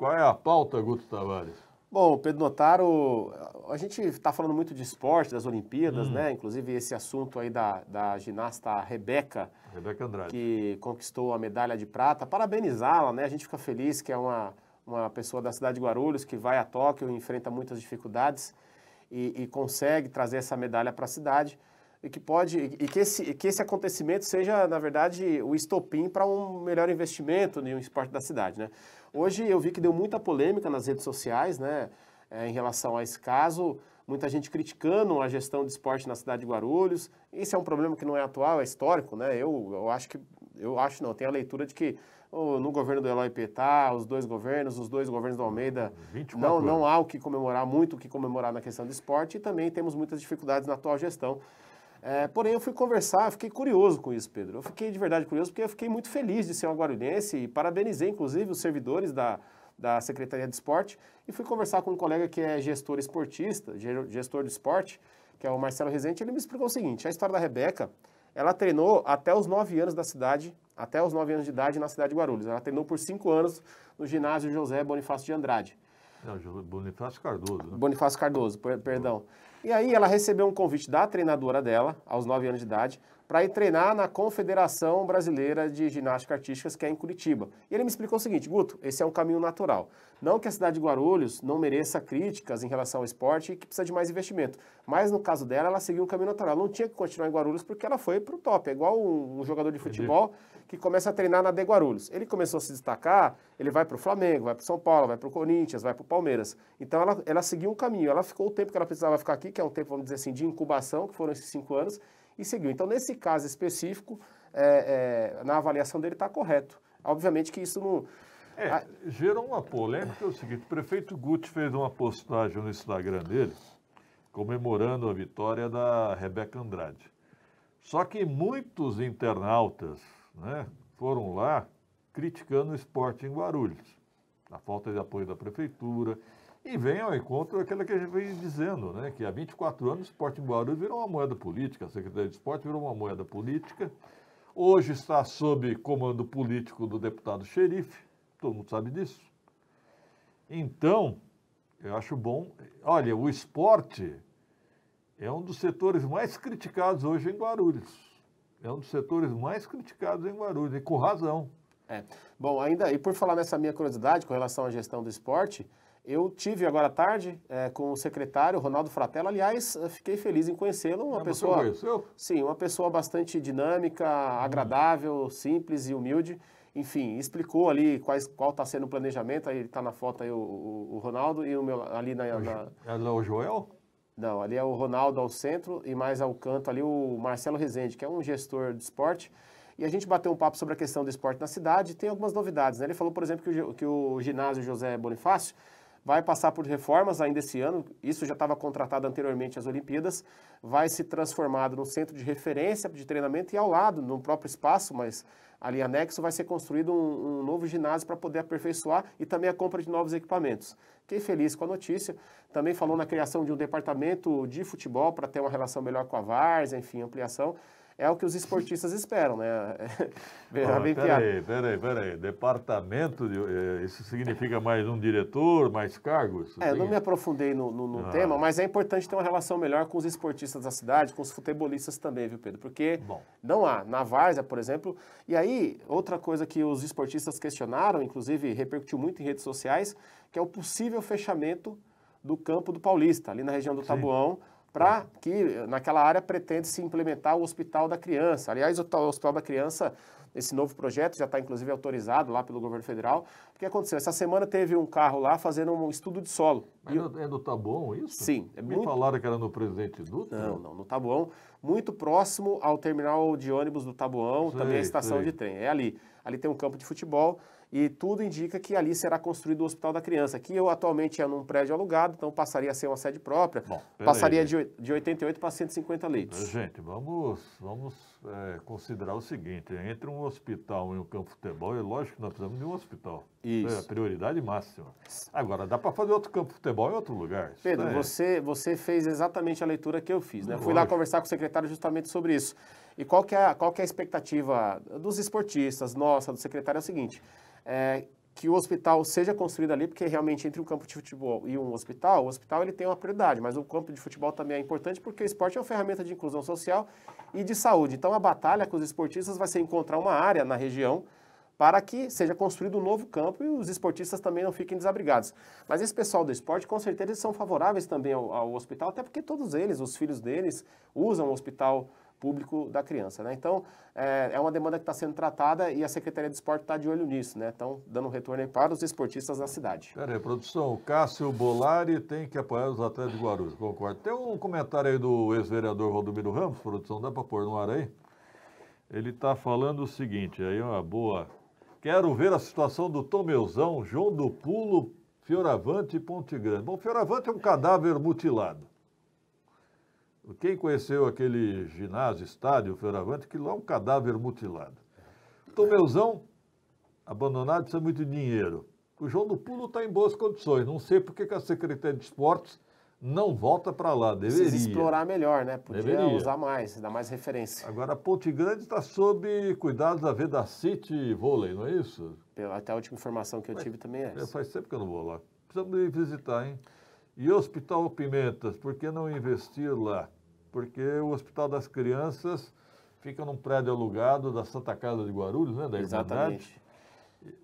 Qual é a pauta, Guto Tavares? Bom, Pedro Notaro, a gente está falando muito de esporte, das Olimpíadas, hum. né? Inclusive esse assunto aí da, da ginasta Rebeca, Rebeca Andrade. que conquistou a medalha de prata. Parabenizá-la, né? A gente fica feliz que é uma, uma pessoa da cidade de Guarulhos que vai a Tóquio, enfrenta muitas dificuldades e, e consegue trazer essa medalha para a cidade e que pode e que esse, que esse acontecimento seja na verdade o estopim para um melhor investimento no esporte da cidade, né? Hoje eu vi que deu muita polêmica nas redes sociais, né, é, em relação a esse caso, muita gente criticando a gestão de esporte na cidade de Guarulhos. Esse é um problema que não é atual, é histórico, né? Eu, eu acho que eu acho não, tem a leitura de que no governo do Eloy Petá, os dois governos, os dois governos do Almeida, não, não há o que comemorar, muito o que comemorar na questão do esporte e também temos muitas dificuldades na atual gestão. É, porém, eu fui conversar, eu fiquei curioso com isso, Pedro. Eu fiquei de verdade curioso porque eu fiquei muito feliz de ser um guarulhense e parabenizei, inclusive, os servidores da, da Secretaria de Esporte e fui conversar com um colega que é gestor esportista, gestor de esporte, que é o Marcelo Rezende. Ele me explicou o seguinte: a história da Rebeca, ela treinou até os 9 anos da cidade, até os 9 anos de idade na cidade de Guarulhos. Ela treinou por 5 anos no ginásio José Bonifácio de Andrade. Não, Bonifácio Cardoso. Né? Bonifácio Cardoso, perdão. E aí ela recebeu um convite da treinadora dela, aos 9 anos de idade, para ir treinar na Confederação Brasileira de Ginástica Artísticas, que é em Curitiba. E ele me explicou o seguinte, Guto, esse é um caminho natural. Não que a cidade de Guarulhos não mereça críticas em relação ao esporte e que precisa de mais investimento, mas no caso dela, ela seguiu um caminho natural. Ela Não tinha que continuar em Guarulhos porque ela foi para o top. É igual um, jogador de futebol que começa a treinar na de Guarulhos. Ele começou a se destacar, ele vai para o Flamengo, vai para o São Paulo, vai para o Corinthians, vai para o Palmeiras. Então ela, ela seguiu um caminho. Ela ficou o tempo que ela precisava ficar aqui, que é um tempo, vamos dizer assim, de incubação, que foram esses cinco anos, e seguiu. Então, nesse caso específico, é, é, na avaliação dele está correto. Obviamente que isso não. É, a... gerou uma polêmica, é o seguinte, o prefeito Guti fez uma postagem no Instagram dele, comemorando a vitória da Rebeca Andrade. Só que muitos internautas né, foram lá criticando o esporte em Guarulhos, a falta de apoio da prefeitura, e vem ao encontro aquela que a gente vem dizendo, né? que há 24 anos o esporte em Guarulhos virou uma moeda política, a Secretaria de Esporte virou uma moeda política, hoje está sob comando político do deputado xerife, todo mundo sabe disso. Então, eu acho bom. Olha, o esporte é um dos setores mais criticados hoje em Guarulhos. É um dos setores mais criticados em Guarulhos, e com razão. É. Bom, ainda, e por falar nessa minha curiosidade com relação à gestão do esporte, eu tive agora à tarde é, com o secretário Ronaldo Fratello. Aliás, eh, fiquei feliz em conhecê-lo. Uma ah, pessoa, conheceu? sim, uma pessoa bastante dinâmica, hum. agradável, hum. simples e humilde. Enfim, explicou ali quais, qual está sendo o planejamento. Aí está na foto aí o, o, o, Ronaldo e o meu ali na, é na... É o Joel? Não, ali é o Ronaldo ao centro e mais ao canto ali o Marcelo Rezende, que é um gestor de esporte. E a gente bateu um papo sobre a questão do esporte na cidade. Tem algumas novidades. Né? Ele falou, por exemplo, que o, que o ginásio José Bonifácio vai passar por reformas ainda esse ano, isso já estava contratado anteriormente às Olimpíadas, vai se transformado num centro de referência de treinamento e ao lado, no próprio espaço, mas ali anexo, vai ser construído um, um novo ginásio para poder aperfeiçoar e também a compra de novos equipamentos. Fiquei feliz com a notícia, também falou na criação de um departamento de futebol para ter uma relação melhor com a VARS, enfim, ampliação é o que os esportistas esperam, né? Veja ah, bem peraí, peraí, peraí. Departamento, de, eh, isso significa mais um diretor, mais cargos? É, não me aprofundei no, no, no ah. tema, mas é importante ter uma relação melhor com os esportistas da cidade, com os futebolistas também, viu, Pedro? Porque Bom. não há. Na Várzea, por exemplo. E aí, outra coisa que os esportistas questionaram, inclusive repercutiu muito em redes sociais, que é o possível fechamento do campo do Paulista, ali na região do Sim. Tabuão para que naquela área pretende se implementar o Hospital da Criança. Aliás, o Hospital da Criança, esse novo projeto já está inclusive autorizado lá pelo governo federal. O que aconteceu? Essa semana teve um carro lá fazendo um estudo de solo. Mas e... é do Taboão isso? Sim. É Me muito... falaram que era no Presidente Dutra? Não, não, no Taboão muito próximo ao terminal de ônibus do Tabuão, também a estação de trem. É ali. Ali tem um campo de futebol e tudo indica que ali será construído o Hospital da Criança, que eu atualmente é num prédio alugado, então passaria a ser uma sede própria, Bom, passaria de, de 88 para 150 leitos. Gente, vamos, vamos é, considerar o seguinte, entre um hospital e um campo de futebol, é lógico que nós precisamos de um hospital. Isso. É, prioridade máxima. Agora, dá para fazer outro campo de futebol em outro lugar. Pedro, é... você, você fez exatamente a leitura que eu fiz. Né? Eu fui lá conversar com o secretário justamente sobre isso. E qual que é, qual que é a expectativa dos esportistas, nossa, do secretário, é o seguinte. É, que o hospital seja construído ali, porque realmente entre um campo de futebol e um hospital, o hospital ele tem uma prioridade, mas o campo de futebol também é importante porque o esporte é uma ferramenta de inclusão social e de saúde. Então a batalha com os esportistas vai ser encontrar uma área na região para que seja construído um novo campo e os esportistas também não fiquem desabrigados. Mas esse pessoal do esporte, com certeza, eles são favoráveis também ao, ao hospital, até porque todos eles, os filhos deles, usam o hospital público da criança. Né? Então, é, é uma demanda que está sendo tratada e a Secretaria de Esporte está de olho nisso, né? Estão dando um retorno para os esportistas da cidade. Pera aí, produção, Cássio Bolari tem que apoiar os atletas de Guarulhos, concordo. Tem um comentário aí do ex-vereador Valdomiro Ramos, produção, dá para pôr no ar aí? Ele está falando o seguinte, aí é uma boa Quero ver a situação do Tomeuzão, João do Pulo, Fioravante e Ponte Grande. Bom, Fioravante é um cadáver mutilado. Quem conheceu aquele ginásio, estádio, Fioravante, que lá é um cadáver mutilado. Tomeuzão, abandonado, precisa muito de dinheiro. O João do Pulo está em boas condições. Não sei por que a Secretaria de Esportes não volta para lá, deveria. Precisa explorar melhor, né? Podia deveria. usar mais, dar mais referência. Agora, Ponte Grande está sob cuidados da Veda City Vôlei, não é isso? Até a última informação que eu Mas, tive também é essa. Faz tempo que eu não vou lá. Precisamos ir visitar, hein? E Hospital Pimentas, por que não investir lá? Porque o Hospital das Crianças fica num prédio alugado da Santa Casa de Guarulhos, né? Da Exatamente.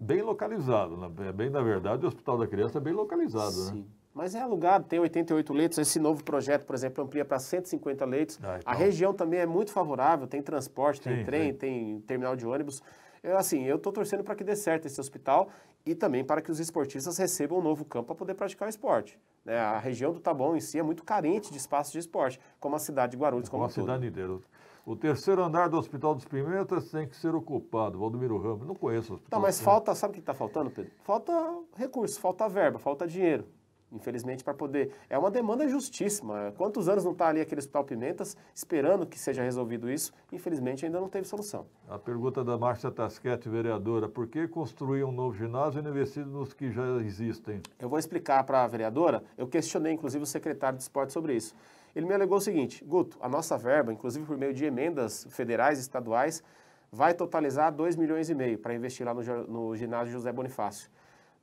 Bem localizado, é bem na verdade, o Hospital da Criança é bem localizado, né? Sim. né? Mas é alugado, tem 88 leitos. Esse novo projeto, por exemplo, amplia para 150 leitos. Ah, então. A região também é muito favorável, tem transporte, tem Sim, trem, tem terminal de ônibus. Eu, assim, eu estou torcendo para que dê certo esse hospital e também para que os esportistas recebam um novo campo para poder praticar o esporte. Né? A região do Taboão em si é muito carente de espaços de esporte, como a cidade de Guarulhos, como, como a cidade inteira. O terceiro andar do Hospital dos Pimentas tem que ser ocupado. Valdomiro Ramos, não conheço o hospital. Tá, mas falta, sabe o que está faltando, Pedro? Falta recurso, falta verba, falta dinheiro infelizmente, para poder. É uma demanda justíssima. Quantos anos não está ali aquele hospital Pimentas esperando que seja resolvido isso? Infelizmente, ainda não teve solução. A pergunta da Márcia Tasquete, vereadora: por que construir um novo ginásio e investir nos que já existem? Eu vou explicar para a vereadora. Eu questionei, inclusive, o secretário de esporte sobre isso. Ele me alegou o seguinte: Guto, a nossa verba, inclusive por meio de emendas federais e estaduais, vai totalizar 2 milhões e meio para investir lá no, no ginásio José Bonifácio.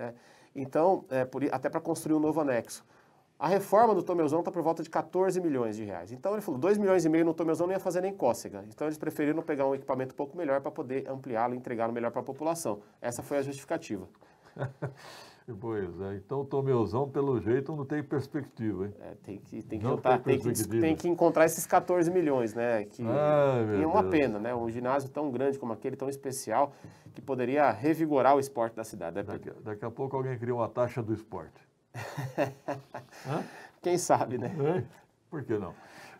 É, então, é, por, até para construir um novo anexo. A reforma do Tomeuzão está por volta de 14 milhões de reais. Então ele falou, 2 milhões e meio no Tomeuzão não ia fazer nem cócega. Então eles preferiram pegar um equipamento um pouco melhor para poder ampliá-lo e entregá-lo melhor para a população. Essa foi a justificativa. Pois é, então o Tomeuzão, pelo jeito, não tem perspectiva, hein? É, tem que, tem que, juntar, tem, tem, que tem, que, encontrar esses 14 milhões, né? Que Ai, é uma Deus. pena, né? Um ginásio tão grande como aquele, tão especial, que poderia revigorar o esporte da cidade. Né? Daqui, daqui, a pouco alguém cria uma taxa do esporte. Quem sabe, né? É? Por que não?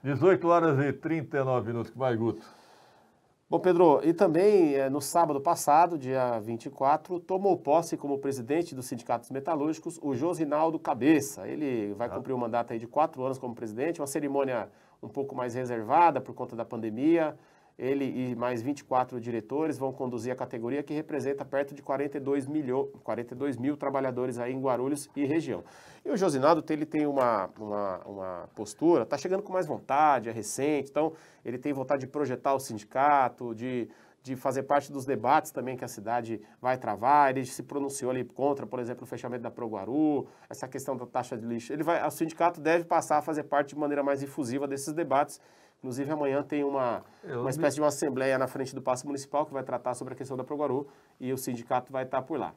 18 horas e 39 minutos, que mais, Guto? Bom, Pedro, e também eh, no sábado passado, dia 24, tomou posse como presidente dos sindicatos metalúrgicos o Josinaldo Cabeça. Ele vai ah. cumprir um mandato aí de quatro anos como presidente, uma cerimônia um pouco mais reservada por conta da pandemia. Ele e mais 24 diretores vão conduzir a categoria que representa perto de 42, milho, 42 mil trabalhadores aí em Guarulhos e região. E o Josinado ele tem uma, uma, uma postura, está chegando com mais vontade, é recente, então ele tem vontade de projetar o sindicato, de de fazer parte dos debates também que a cidade vai travar. Ele se pronunciou ali contra, por exemplo, o fechamento da Proguaru, essa questão da taxa de lixo. Ele vai, o sindicato deve passar a fazer parte de maneira mais infusiva desses debates Inclusive, amanhã tem uma, uma espécie me... de uma assembleia na frente do Paço Municipal que vai tratar sobre a questão da Proguaru e o sindicato vai estar por lá.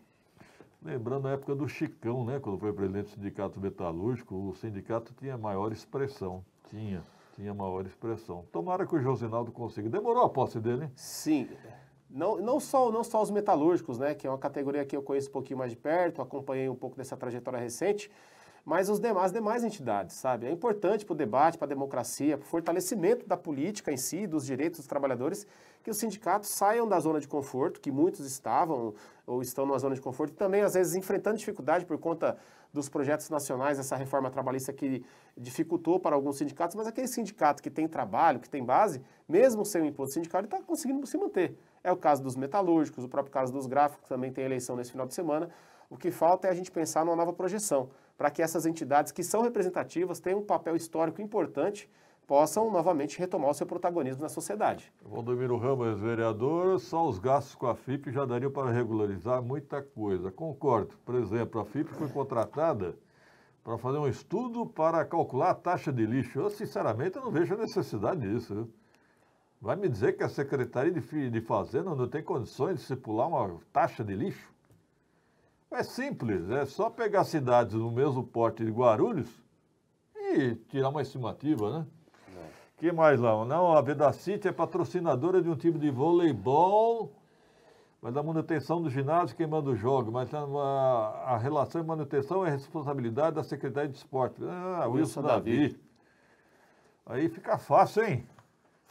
Lembrando a época do Chicão, né? Quando foi presidente do Sindicato Metalúrgico, o sindicato tinha maior expressão. Tinha, tinha maior expressão. Tomara que o Josinaldo consiga. Demorou a posse dele, hein? Sim. Não, não, só, não só os metalúrgicos, né? Que é uma categoria que eu conheço um pouquinho mais de perto, acompanhei um pouco dessa trajetória recente, mas os demais, as demais entidades, sabe? É importante para o debate, para a democracia, para o fortalecimento da política em si, dos direitos dos trabalhadores, que os sindicatos saiam da zona de conforto, que muitos estavam ou estão numa zona de conforto, e também, às vezes, enfrentando dificuldade por conta dos projetos nacionais, essa reforma trabalhista que dificultou para alguns sindicatos, mas aquele sindicato que tem trabalho, que tem base, mesmo sem o imposto sindical, ele está conseguindo se manter. É o caso dos metalúrgicos, o próprio caso dos gráficos, também tem eleição nesse final de semana. O que falta é a gente pensar numa nova projeção, para que essas entidades que são representativas, tenham um papel histórico importante, possam novamente retomar o seu protagonismo na sociedade. Valdomiro Ramos, vereador, só os gastos com a FIP já dariam para regularizar muita coisa. Concordo. Por exemplo, a FIP foi contratada para fazer um estudo para calcular a taxa de lixo. Eu, sinceramente, eu não vejo a necessidade disso. Vai me dizer que a Secretaria de Fazenda não tem condições de estipular uma taxa de lixo? É simples, é só pegar cidades no mesmo porte de Guarulhos e tirar uma estimativa, né? O é. que mais lá? Não, a Vedacity é patrocinadora de um time de voleibol, mas a manutenção do ginásio quem manda o jogo, mas a, a relação e manutenção é responsabilidade da Secretaria de Esporte. Ah, Wilson, Wilson Davi. Davi. Aí fica fácil, hein?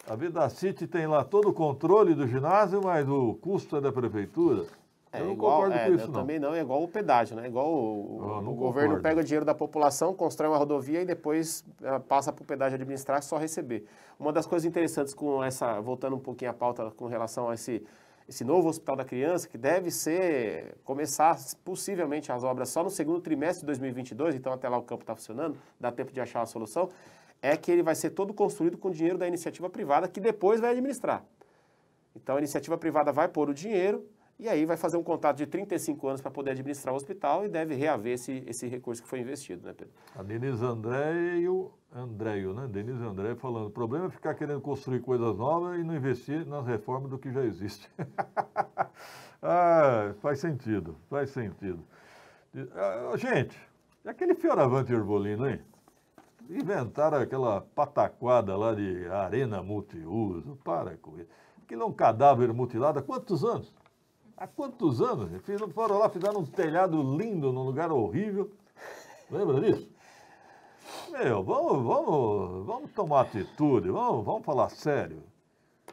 A Vedacity tem lá todo o controle do ginásio, mas o custo é da prefeitura. É, eu não igual, concordo é, com isso, eu não. também não, é igual o pedágio, né? Igual o, ah, o governo pega o dinheiro da população, constrói uma rodovia e depois eh, passa para o pedágio administrar e só receber. Uma das coisas interessantes com essa, voltando um pouquinho à pauta com relação a esse, esse novo hospital da criança, que deve ser, começar possivelmente as obras só no segundo trimestre de 2022, então até lá o campo está funcionando, dá tempo de achar a solução, é que ele vai ser todo construído com dinheiro da iniciativa privada, que depois vai administrar. Então a iniciativa privada vai pôr o dinheiro e aí vai fazer um contato de 35 anos para poder administrar o hospital e deve reaver esse, esse recurso que foi investido, né, Pedro? A Denise André Andréio, né? Denise André falando, o problema é ficar querendo construir coisas novas e não investir nas reformas do que já existe. ah, faz sentido, faz sentido. Ah, gente, é aquele Fioravante Ervolino, hein? Inventaram aquela pataquada lá de arena multiuso, para com isso. Aquilo é um cadáver mutilado há quantos anos? Há quantos anos? Fiz, foram lá, fizeram um telhado lindo num lugar horrível. Lembra disso? Meu, vamos, vamos, vamos tomar atitude, vamos, vamos falar sério.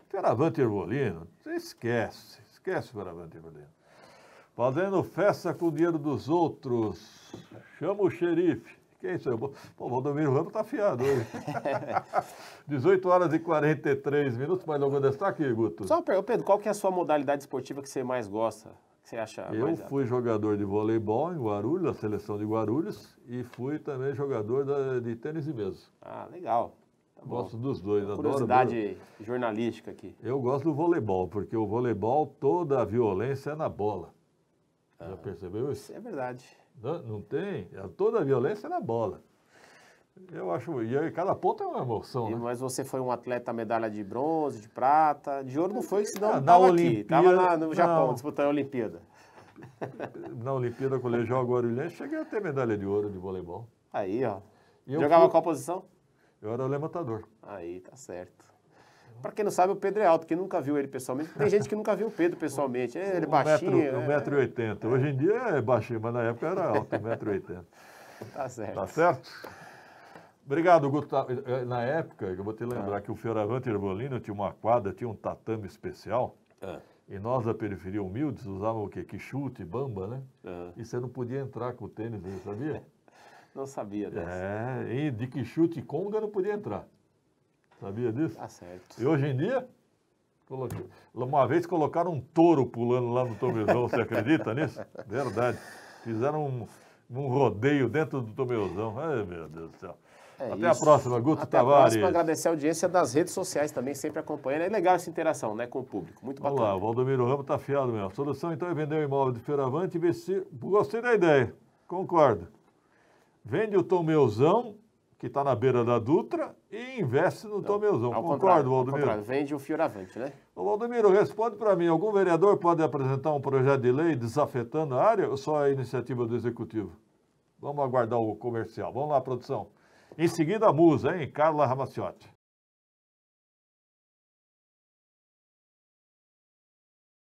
Feravante Ervolino, esquece, esquece Feravante Ervolino. Fazendo festa com o dinheiro dos outros, chama o xerife. Que é isso vou Pô, o Valdomiro Ramos tá afiado hoje. 18 horas e 43 minutos. Mais algum destaque, tá Guto? Só, Pedro, qual que é a sua modalidade esportiva que você mais gosta? Que você acha Eu mais fui jogador de voleibol em Guarulhos, na seleção de Guarulhos, e fui também jogador da, de tênis e mesa. Ah, legal. Tá gosto dos dois, Uma adoro. Curiosidade jornalística aqui. Eu gosto do voleibol, porque o voleibol, toda a violência é na bola. Ah, Já percebeu Isso é verdade. Não, né? não tem. É toda a violência é na bola. Eu acho, e cada ponto é uma emoção, e, né? Mas você foi um atleta medalha de bronze, de prata, de ouro não foi, senão ah, estava aqui, estava no Japão não. disputando a Olimpíada. Na Olimpíada Colegial Guarulhense, cheguei a ter medalha de ouro de voleibol. Aí, ó. E Jogava fui, qual posição? Eu era levantador. Aí, tá certo. Para quem não sabe, o Pedro é alto. Quem nunca viu ele pessoalmente, tem gente que nunca viu o Pedro pessoalmente. É, ele é baixinho. 1,80m. É. é... Hoje em dia é baixinho, mas na época era alto, 1,80m. tá certo. Tá certo? Obrigado, Gustavo. Tá, eh, eh, na época, eu vou te lembrar ah. que o Fioravante Erbolino tinha uma quadra, tinha um tatame especial. Ah. E nós da periferia humildes usávamos o quê? Que chute, bamba, né? Ah. E você não podia entrar com o tênis, sabia? não sabia dessa. É, e de que chute conga não podia entrar. Sabia disso? Tá certo. E hoje em dia, uma vez colocaram um touro pulando lá no Tomeuzão, você acredita nisso? Verdade. Fizeram um, um rodeio dentro do Tomeuzão. Ai, meu Deus do céu. É Até isso. a próxima, Guto Até Tavares. Até a próxima, agradecer a audiência das redes sociais também, sempre acompanhando. É legal essa interação né, com o público, muito bacana. Olá, lá, o Valdomiro Ramos está fiado mesmo. A solução, então, é vender o um imóvel de Feiravante e investir. Gostei da ideia, concordo. Vende o Tomeuzão que está na beira da Dutra, e investe no Tomeuzão. Concordo, Valdemiro? Vende o Fioravante, né? Ô, Valdemiro, responde para mim. Algum vereador pode apresentar um projeto de lei desafetando a área ou só a iniciativa do Executivo? Vamos aguardar o comercial. Vamos lá, produção. Em seguida, a musa, hein? Carla Ramaciotti.